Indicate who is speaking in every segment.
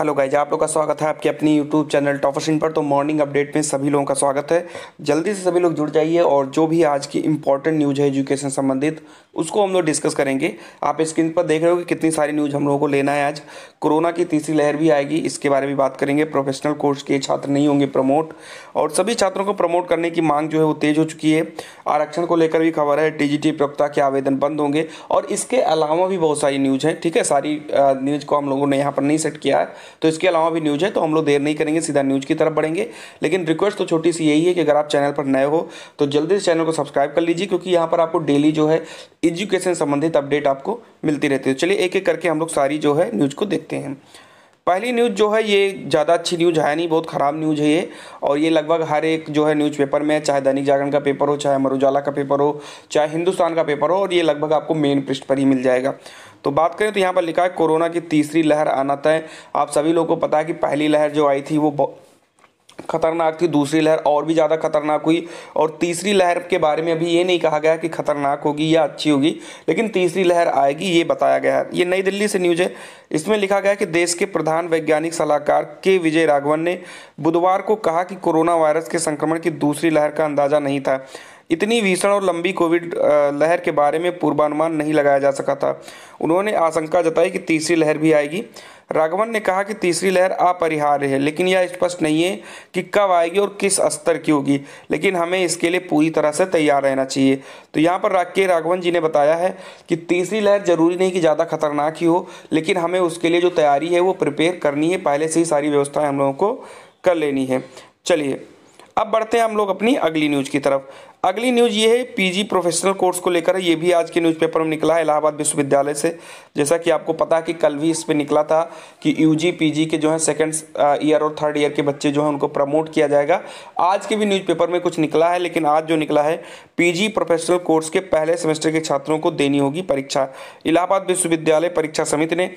Speaker 1: hello guys आप लोग का स्वागत है आपके अपनी यूट्यूब चैनल टॉफरसिन पर तो मॉर्निंग अपडेट में सभी लोगों का स्वागत है जल्दी से सभी लोग जुड़ जाइए और जो भी आज की इंपॉर्टेंट न्यूज़ है एजुकेशन संबंधित उसको हम लोग डिस्कस करेंगे आप स्क्रीन पर देख रहे हो कि कितनी सारी न्यूज़ हम लोगों को लेना है आज कोरोना की तीसरी लहर भी आएगी इसके बारे में बात करेंगे प्रोफेशनल कोर्स के छात्र नहीं होंगे प्रमोट और सभी छात्रों को प्रमोट करने की मांग जो है वो तेज़ हो चुकी है आरक्षण को लेकर भी खबर है टी जी के आवेदन बंद होंगे और इसके अलावा भी बहुत सारी न्यूज़ है ठीक है सारी न्यूज़ को हम लोगों ने यहाँ पर नहीं सेट किया है तो इसके अलावा भी न्यूज़ है तो हम लोग देर नहीं करेंगे सीधा न्यूज़ की तरफ बढ़ेंगे लेकिन रिक्वेस्ट तो छोटी सी यही है कि अगर आप चैनल पर नए हो तो जल्दी से चैनल को सब्सक्राइब कर लीजिए क्योंकि यहाँ पर आपको डेली जो है एजुकेशन संबंधित अपडेट आपको मिलती रहती है चलिए एक एक करके हम लोग सारी जो है न्यूज़ को देखते हैं पहली न्यूज़ जो है ये ज़्यादा अच्छी न्यूज़ है नहीं बहुत ख़राब न्यूज़ है ये और ये लगभग हर एक जो है न्यूज़पेपर में चाहे दैनिक जागरण का पेपर हो चाहे अमर उजाला का पेपर हो चाहे हिंदुस्तान का पेपर हो और ये लगभग आपको मेन पृष्ठ पर ही मिल जाएगा तो बात करें तो यहाँ पर लिखा है कोरोना की तीसरी लहर आना तय आप सभी लोगों को पता है कि पहली लहर जो आई थी वो खतरनाक थी दूसरी लहर और भी ज़्यादा खतरनाक हुई और तीसरी लहर के बारे में अभी ये नहीं कहा गया कि खतरनाक होगी या अच्छी होगी लेकिन तीसरी लहर आएगी ये बताया गया है ये नई दिल्ली से न्यूज है इसमें लिखा गया कि देश के प्रधान वैज्ञानिक सलाहकार के विजय राघवन ने बुधवार को कहा कि कोरोना वायरस के संक्रमण की दूसरी लहर का अंदाज़ा नहीं था इतनी भीषण और लंबी कोविड लहर के बारे में पूर्वानुमान नहीं लगाया जा सका था उन्होंने आशंका जताई कि तीसरी लहर भी आएगी राघवन ने कहा कि तीसरी लहर अपरिहार्य है लेकिन यह स्पष्ट नहीं है कि कब आएगी और किस स्तर की होगी लेकिन हमें इसके लिए पूरी तरह से तैयार रहना चाहिए तो यहाँ पर के राघवन जी ने बताया है कि तीसरी लहर जरूरी नहीं कि ज़्यादा खतरनाक ही हो लेकिन हमें उसके लिए जो तैयारी है वो प्रिपेयर करनी है पहले से ही सारी व्यवस्थाएँ हम लोगों को कर लेनी है चलिए अब बढ़ते हैं हम लोग अपनी अगली न्यूज़ की तरफ अगली न्यूज़ ये है पीजी प्रोफेशनल कोर्स को लेकर ये भी आज के न्यूज़पेपर में निकला है इलाहाबाद विश्वविद्यालय से जैसा कि आपको पता है कि कल भी इस पर निकला था कि यूजी पीजी के जो है सेकंड ईयर और थर्ड ईयर के बच्चे जो है उनको प्रमोट किया जाएगा आज के भी न्यूज़पेपर में कुछ निकला है लेकिन आज जो निकला है पी प्रोफेशनल कोर्स के पहले सेमेस्टर के छात्रों को देनी होगी परीक्षा इलाहाबाद विश्वविद्यालय परीक्षा समिति ने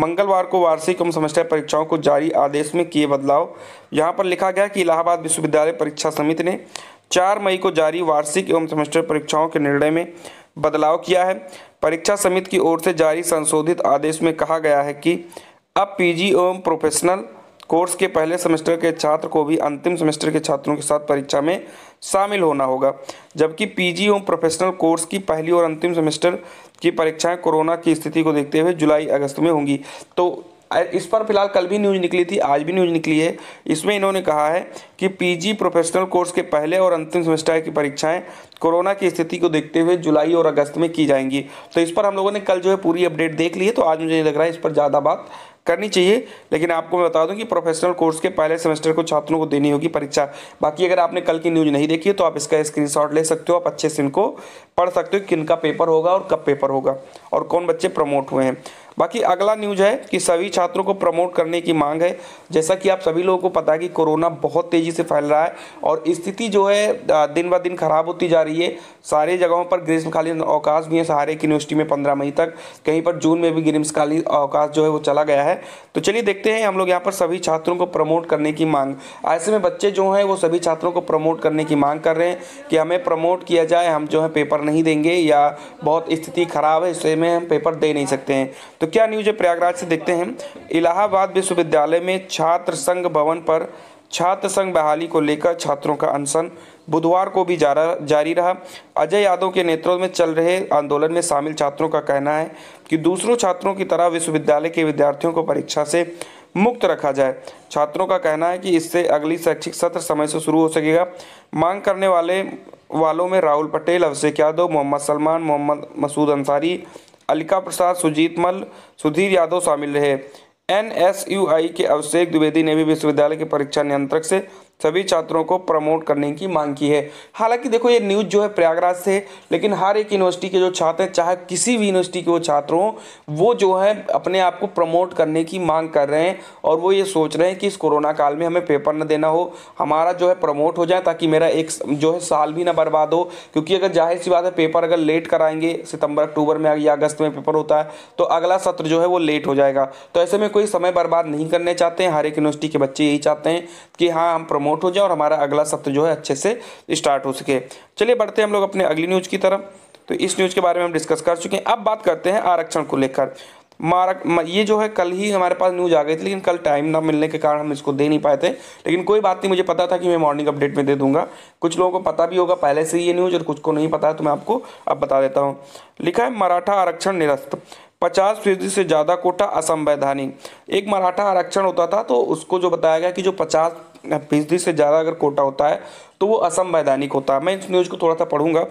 Speaker 1: मंगलवार को वार्षिक एवं सेमेस्टर परीक्षाओं को जारी आदेश में किए बदलाव यहाँ पर लिखा गया कि इलाहाबाद विश्वविद्यालय परीक्षा समिति ने चार मई को जारी वार्षिक एवं सेमेस्टर परीक्षाओं के निर्णय में बदलाव किया है परीक्षा समिति की ओर से जारी संशोधित आदेश में कहा गया है कि अब पीजी एवं प्रोफेशनल कोर्स के पहले सेमेस्टर के छात्र को भी अंतिम सेमेस्टर के छात्रों के साथ परीक्षा में शामिल होना होगा जबकि पीजी एवं प्रोफेशनल कोर्स की पहली और अंतिम सेमेस्टर की परीक्षाएं कोरोना की स्थिति को देखते हुए जुलाई अगस्त में होंगी तो इस पर फिलहाल कल भी न्यूज़ निकली थी आज भी न्यूज़ निकली है इसमें इन्होंने कहा है कि पीजी प्रोफेशनल कोर्स के पहले और अंतिम सेमेस्टर की परीक्षाएं कोरोना की स्थिति को देखते हुए जुलाई और अगस्त में की जाएंगी तो इस पर हम लोगों ने कल जो है पूरी अपडेट देख ली है तो आज मुझे नहीं लग रहा है इस पर ज़्यादा बात करनी चाहिए लेकिन आपको मैं बता दूं कि प्रोफेशनल कोर्स के पहले सेमेस्टर को छात्रों को देनी होगी परीक्षा बाकी अगर आपने कल की न्यूज़ नहीं देखी है तो आप इसका स्क्रीनशॉट ले सकते हो आप अच्छे से इनको पढ़ सकते हो किन का पेपर होगा और कब पेपर होगा और कौन बच्चे प्रमोट हुए हैं बाकी अगला न्यूज है कि सभी छात्रों को प्रमोट करने की मांग है जैसा कि आप सभी लोगों को पता है कि कोरोना बहुत तेज़ी से फैल रहा है और स्थिति जो है दिन ब दिन खराब होती जा रही रही है सारे जगहों पर ग्रीष्मकालीन अवकाश भी है सहारे की यूनिवर्सिटी में पंद्रह मई तक कहीं पर जून में भी ग्रीष्मकालीन अवकाश जो है वो चला गया है तो चलिए देखते हैं हम लोग यहाँ पर सभी छात्रों को प्रमोट करने की मांग ऐसे में बच्चे जो हैं वो सभी छात्रों को प्रमोट करने की मांग कर रहे हैं कि हमें प्रमोट किया जाए हम जो है पेपर नहीं देंगे या बहुत स्थिति खराब है इसलिए में हम पेपर दे नहीं सकते हैं तो क्या न्यूज है प्रयागराज से देखते हैं इलाहाबाद विश्वविद्यालय में छात्र संघ भवन पर छात्र संघ बहाली को लेकर छात्रों का अनशन बुधवार को भी जारा जारी रहा अजय यादव के नेतृत्व में चल रहे आंदोलन में शामिल छात्रों का कहना है कि दूसरों छात्रों की तरह विश्वविद्यालय के विद्यार्थियों को परीक्षा से मुक्त रखा जाए छात्रों का कहना है कि इससे अगली शैक्षिक सत्र समय से शुरू हो सकेगा मांग करने वाले वालों में राहुल पटेल अभिषेक यादव मोहम्मद सलमान मोहम्मद मसूद अंसारी अलिका प्रसाद सुजीत मल सुधीर यादव शामिल रहे एन के अभिषेक द्विवेदी ने भी विश्वविद्यालय के परीक्षा नियंत्रक से सभी छात्रों को प्रमोट करने की मांग की है हालांकि देखो ये न्यूज़ जो है प्रयागराज से लेकिन हर एक यूनिवर्सिटी के जो छात्र हैं चाहे किसी भी यूनिवर्सिटी के वो छात्र हों वो जो है अपने आप को प्रमोट करने की मांग कर रहे हैं और वो ये सोच रहे हैं कि इस कोरोना काल में हमें पेपर न देना हो हमारा जो है प्रमोट हो जाए ताकि मेरा एक जो है साल भी ना बर्बाद हो क्योंकि अगर जाहिर सी बात है पेपर अगर लेट कराएंगे सितंबर अक्टूबर में या अगस्त में पेपर होता है तो अगला सत्र जो है वो लेट हो जाएगा तो ऐसे में कोई समय बर्बाद नहीं करने चाहते हैं हर एक यूनिवर्सिटी के बच्चे यही चाहते हैं कि हाँ हम प्रमोट प्रमोट हो जाए और हमारा अगला सत्र जो है अच्छे से स्टार्ट हो सके चलिए बढ़ते हैं हम लोग अपने अगली न्यूज़ की तरफ तो इस न्यूज़ के बारे में हम डिस्कस कर चुके हैं अब बात करते हैं आरक्षण को लेकर मारक ये जो है कल ही हमारे पास न्यूज़ आ गई थी लेकिन कल टाइम ना मिलने के कारण हम इसको दे नहीं पाए थे लेकिन कोई बात नहीं मुझे पता था कि मैं मॉर्निंग अपडेट में दे दूंगा कुछ लोगों को पता भी होगा पहले से ही ये न्यूज़ और कुछ को नहीं पता है तो मैं आपको अब बता देता हूँ लिखा है मराठा आरक्षण निरस्त पचास फीसदी से ज़्यादा कोटा असंवैधानिक एक मराठा आरक्षण होता था तो उसको जो बताया गया कि जो पचास फीसदी से ज़्यादा अगर कोटा होता है तो वो असंवैधानिक होता है मैं इस न्यूज़ को थोड़ा सा पढ़ूंगा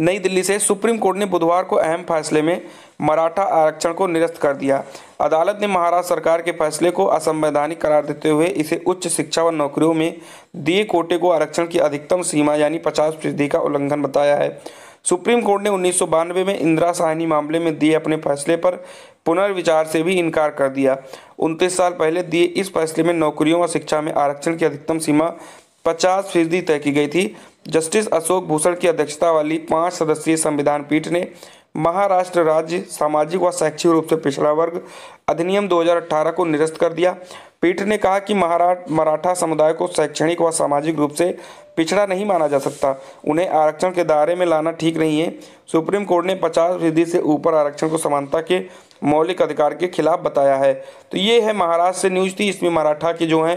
Speaker 1: नई दिल्ली से सुप्रीम कोर्ट ने बुधवार को अहम फैसले में मराठा आरक्षण को निरस्त कर दिया अदालत ने महाराष्ट्र सरकार के फैसले को असंवैधानिक करार देते हुए इसे उच्च शिक्षा व नौकरियों में दिए कोटे को आरक्षण की अधिकतम सीमा यानी पचास फीसदी का उल्लंघन बताया है सुप्रीम कोर्ट ने उन्नीस में इंदिरा साहनी मामले में दिए अपने फैसले पर पुनर्विचार से भी इनकार कर दिया उनतीस साल पहले दिए इस फैसले में नौकरियों और शिक्षा में आरक्षण की अधिकतम सीमा पचास फीसदी तय की गई थी जस्टिस अशोक भूषण की अध्यक्षता वाली पांच सदस्यीय संविधान पीठ ने महाराष्ट्र राज्य सामाजिक व शैक्षिक रूप से पिछड़ा वर्ग अधिनियम 2018 को निरस्त कर दिया पीठ ने कहा कि महाराष्ट्र मराठा समुदाय को शैक्षणिक व सामाजिक रूप से पिछड़ा नहीं माना जा सकता उन्हें आरक्षण के दायरे में लाना ठीक नहीं है सुप्रीम कोर्ट ने पचास फीसदी से ऊपर आरक्षण को समानता के मौलिक अधिकार के खिलाफ बताया है तो ये है महाराष्ट्र से न्यूज थी इसमें मराठा के जो है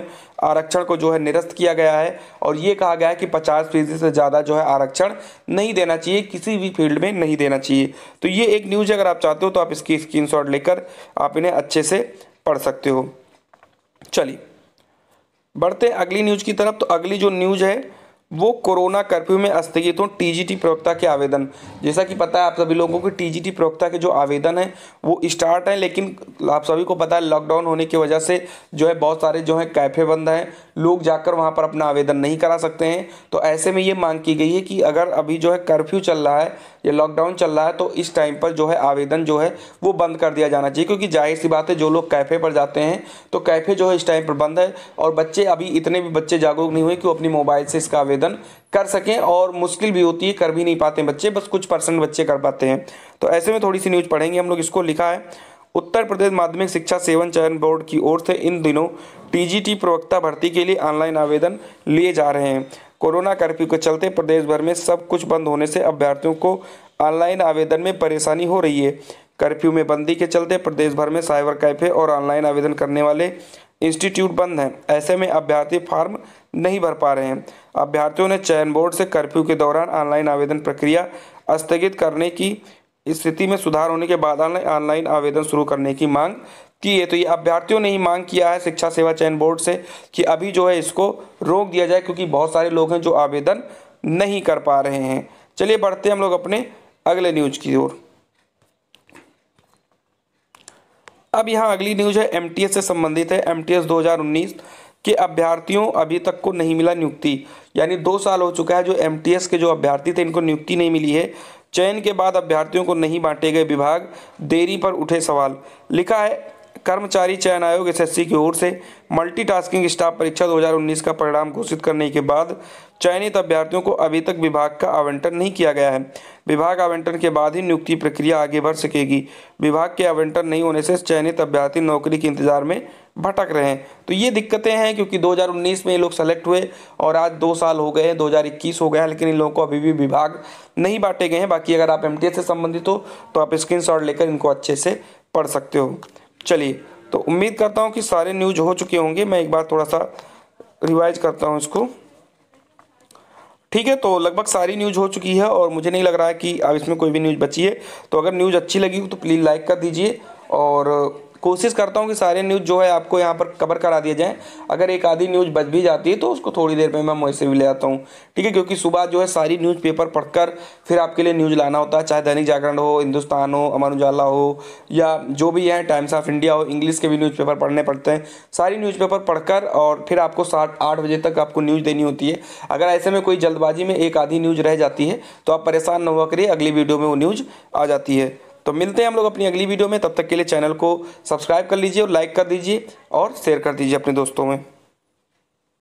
Speaker 1: आरक्षण को जो है निरस्त किया गया है और ये कहा गया है कि पचास फीसदी से ज़्यादा जो है आरक्षण नहीं देना चाहिए किसी भी फील्ड में नहीं देना चाहिए तो ये एक न्यूज़ अगर आप चाहते हो तो आप इसकी स्क्रीन लेकर आप इन्हें अच्छे से पढ़ सकते हो चलिए बढ़ते अगली न्यूज़ की तरफ तो अगली जो न्यूज़ है वो कोरोना कर्फ्यू में स्थगित हों टीजीटी प्रवक्ता के आवेदन जैसा कि पता है आप सभी लोगों को टीजीटी प्रवक्ता के जो आवेदन है वो स्टार्ट हैं लेकिन आप सभी को पता है लॉकडाउन होने की वजह से जो है बहुत सारे जो है कैफ़े बंद हैं लोग जाकर वहाँ पर अपना आवेदन नहीं करा सकते हैं तो ऐसे में ये मांग की गई है कि अगर अभी जो है कर्फ्यू चल रहा है या लॉकडाउन चल रहा है तो इस टाइम पर जो है आवेदन जो है वो बंद कर दिया जाना चाहिए क्योंकि जाहिर सी बात है जो लोग कैफ़े पर जाते हैं तो कैफ़े जो है इस टाइम पर बंद है और बच्चे अभी इतने भी बच्चे जागरूक नहीं हुए कि वो अपनी मोबाइल से इसका आवेदन कर सकें और मुश्किल भी होती है कर भी नहीं पाते बच्चे बस कुछ परसेंट बच्चे कर पाते हैं तो ऐसे में थोड़ी सी न्यूज़ पढ़ेंगे हम लोग इसको लिखा है उत्तर प्रदेश माध्यमिक शिक्षा सेवन चयन बोर्ड की ओर से इन दिनों टीजीटी प्रवक्ता भर्ती के लिए ऑनलाइन आवेदन लिए जा रहे हैं कोरोना कर्फ्यू के चलते प्रदेश भर में सब कुछ बंद होने से अभ्यर्थियों को ऑनलाइन आवेदन में परेशानी हो रही है कर्फ्यू में बंदी के चलते प्रदेश भर में साइबर कैफे और ऑनलाइन आवेदन करने वाले इंस्टीट्यूट बंद हैं ऐसे में अभ्यर्थी फार्म नहीं भर पा रहे हैं अभ्यर्थियों ने चयन बोर्ड से कर्फ्यू के दौरान ऑनलाइन आवेदन प्रक्रिया स्थगित करने की स्थिति में सुधार होने के बाद ऑनलाइन आवेदन शुरू करने की मांग की है तो ये अभ्यर्थियों ने ही मांग किया है शिक्षा सेवा चयन बोर्ड से कि अभी जो है इसको रोक दिया जाए क्योंकि बहुत सारे लोग हैं जो आवेदन नहीं कर पा रहे हैं चलिए बढ़ते हैं हम लोग अपने अगले न्यूज की ओर अब यहाँ अगली न्यूज है एम से संबंधित है एम 2019 के अभ्यर्थियों अभी तक को नहीं मिला नियुक्ति यानी दो साल हो चुका है जो एम के जो अभ्यर्थी थे इनको नियुक्ति नहीं मिली है चयन के बाद अभ्यर्थियों को नहीं बांटे गए विभाग देरी पर उठे सवाल लिखा है कर्मचारी चयन आयोग एस की ओर से मल्टीटास्किंग स्टाफ परीक्षा 2019 का परिणाम घोषित करने के बाद चयनित अभ्यर्थियों को अभी तक विभाग का आवंटन नहीं किया गया है विभाग आवंटन के बाद ही नियुक्ति प्रक्रिया आगे बढ़ सकेगी विभाग के आवंटन नहीं होने से चयनित अभ्यर्थी नौकरी के इंतजार में भटक रहे हैं तो ये दिक्कतें हैं क्योंकि 2019 में ये लोग सेलेक्ट हुए और आज दो साल हो गए हैं 2021 हो गया है लेकिन इन लोगों को अभी भी विभाग नहीं बांटे गए हैं बाकी अगर आप एम से संबंधित हो तो आप स्क्रीन लेकर इनको अच्छे से पढ़ सकते हो चलिए तो उम्मीद करता हूँ कि सारे न्यूज हो चुके होंगे मैं एक बार थोड़ा सा रिवाइज करता हूँ इसको ठीक है तो लगभग सारी न्यूज़ हो चुकी है और मुझे नहीं लग रहा है कि अब इसमें कोई भी न्यूज़ बची है तो अगर न्यूज़ अच्छी लगी हो तो प्लीज़ लाइक कर दीजिए और कोशिश करता हूँ कि सारे न्यूज़ जो है आपको यहाँ पर कवर करा दिए जाएँ अगर एक आधी न्यूज़ बच भी जाती है तो उसको थोड़ी देर में मैं मुझसे से भी ले आता हूँ ठीक है क्योंकि सुबह जो है सारी न्यूज़ पेपर पढ़कर फिर आपके लिए न्यूज़ लाना होता है चाहे दैनिक जागरण हो हिंदुस्तान हो अमर उजाला हो या जो भी है टाइम्स ऑफ इंडिया हो इंग्लिश के भी न्यूज़पेपर पढ़ने पड़ते हैं सारी न्यूज़पेपर पढ़कर और फिर आपको सात आठ बजे तक आपको न्यूज़ देनी होती है अगर ऐसे में कोई जल्दबाजी में एक आधी न्यूज़ रह जाती है तो आप परेशान न हुआ करिए अगली वीडियो में वो न्यूज़ आ जाती है तो मिलते हैं हम लोग अपनी अगली वीडियो में तब तक के लिए चैनल को सब्सक्राइब कर लीजिए और लाइक कर दीजिए और शेयर कर दीजिए अपने दोस्तों में